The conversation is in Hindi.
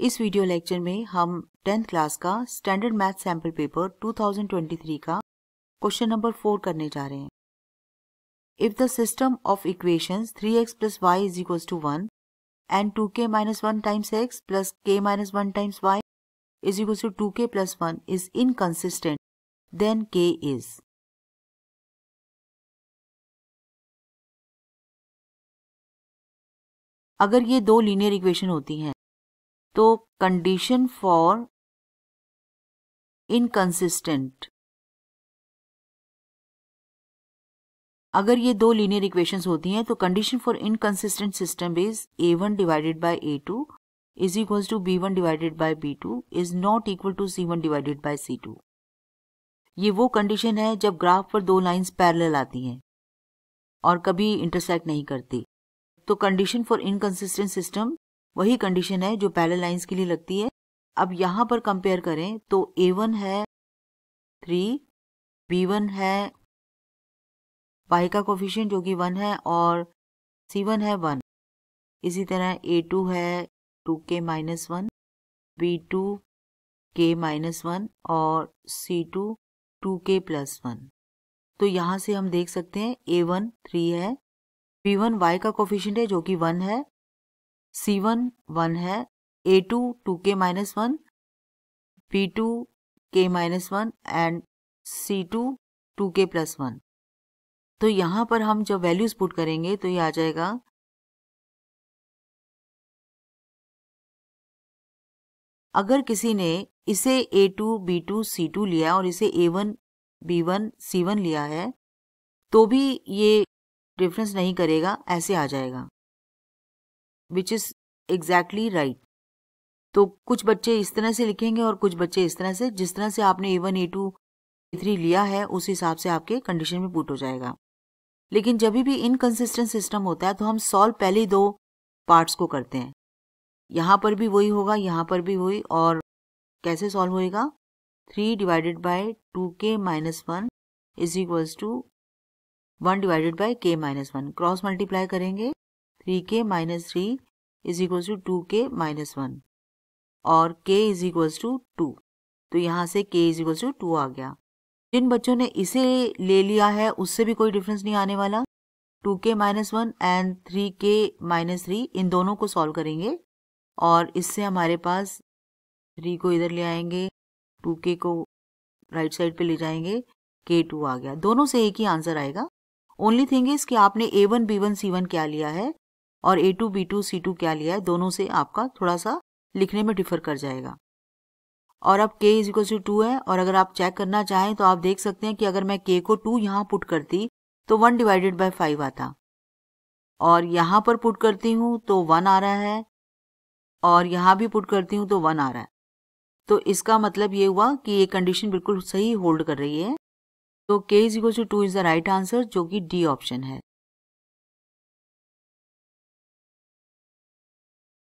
इस वीडियो लेक्चर में हम टेंथ क्लास का स्टैंडर्ड मैथ सैंपल पेपर 2023 का क्वेश्चन नंबर फोर करने जा रहे हैं if the system of equations 3x x plus y is equal to one and two k minus one times x plus k minus one times y is equal to two k plus one is inconsistent then k is अगर ये दो लीनियर इक्वेशन होती हैं तो कंडीशन फॉर इनकंसिस्टेंट अगर ये दो लीनियर इक्वेशंस होती हैं तो condition for inconsistent system is a one divided by a two is equal to b one divided by b two is not equal to c one divided by c two ये वो कंडीशन है जब ग्राफ पर दो लाइंस पैरेलल आती हैं और कभी इंटरसेक्ट नहीं करती तो कंडीशन फॉर इनकंसिस्टेंट सिस्टम वही कंडीशन है जो पैरल लाइंस के लिए लगती है अब यहाँ पर कंपेयर करें तो ए वन है थ्री बी वन है वाई का कोफिशियंट जो कि वन है और सी वन है वन इसी तरह ए टू है two k minus one b two k minus one और c two two k plus one तो यहाँ से हम देख सकते हैं ए वन थ्री है बी वन वाई का कोफिशियंट है जो कि वन है सी वन वन है a two two k minus one p two k minus one and c two two k plus one तो यहाँ पर हम जब वैल्यूज पुट करेंगे तो ये आ जाएगा अगर किसी ने इसे a two b two c two लिया और इसे a one b one c one लिया है तो भी ये डिफरेंस नहीं करेगा ऐसे आ जाएगा विच इज़ एग्जैक्टली राइट तो कुछ बच्चे इस तरह से लिखेंगे और कुछ बच्चे इस तरह से जिस तरह से आपने a one a two a three लिया है उस हिसाब से आपके कंडीशन में पुट हो जाएगा लेकिन जब भी इनकन्सिस्टेंट सिस्टम होता है तो हम सॉल्व पहले दो पार्ट्स को करते हैं यहाँ पर भी वही होगा यहाँ पर भी वही और कैसे सॉल्व होएगा three divided by two k minus one is equals to one divided by k minus one cross multiply करेंगे three k minus three is equals to two k minus one और k is equals to to तो यहाँ से k is equals to two आ गया जिन बच्चों ने इसे ले लिया है उससे भी कोई डिफरेंस नहीं आने वाला two k minus one and three k minus three इन दोनों को सॉल्व करेंगे और इससे हमारे पास थ्री को इधर ले आएंगे टू के को राइट साइड पे ले जाएंगे के टू आ गया दोनों से एक ही आंसर आएगा ओनली थिंग इज कि आपने a one b one c one क्या लिया है और a two b two c two क्या लिया है दोनों से आपका थोड़ा सा लिखने में डिफर कर जाएगा और अब के इज इक्वल टू टू है और अगर आप चेक करना चाहें तो आप देख सकते हैं कि अगर मैं के को टू यहाँ पुट करती तो वन डिवाइडेड बाय फाइव आता और यहाँ पर पुट करती हूँ तो वन आ रहा है और यहाँ भी पुट करती हूँ तो वन आ रहा है तो इसका मतलब ये हुआ कि ये कंडीशन बिल्कुल सही होल्ड कर रही है तो k is equal to two is the right answer जो कि डी ऑप्शन है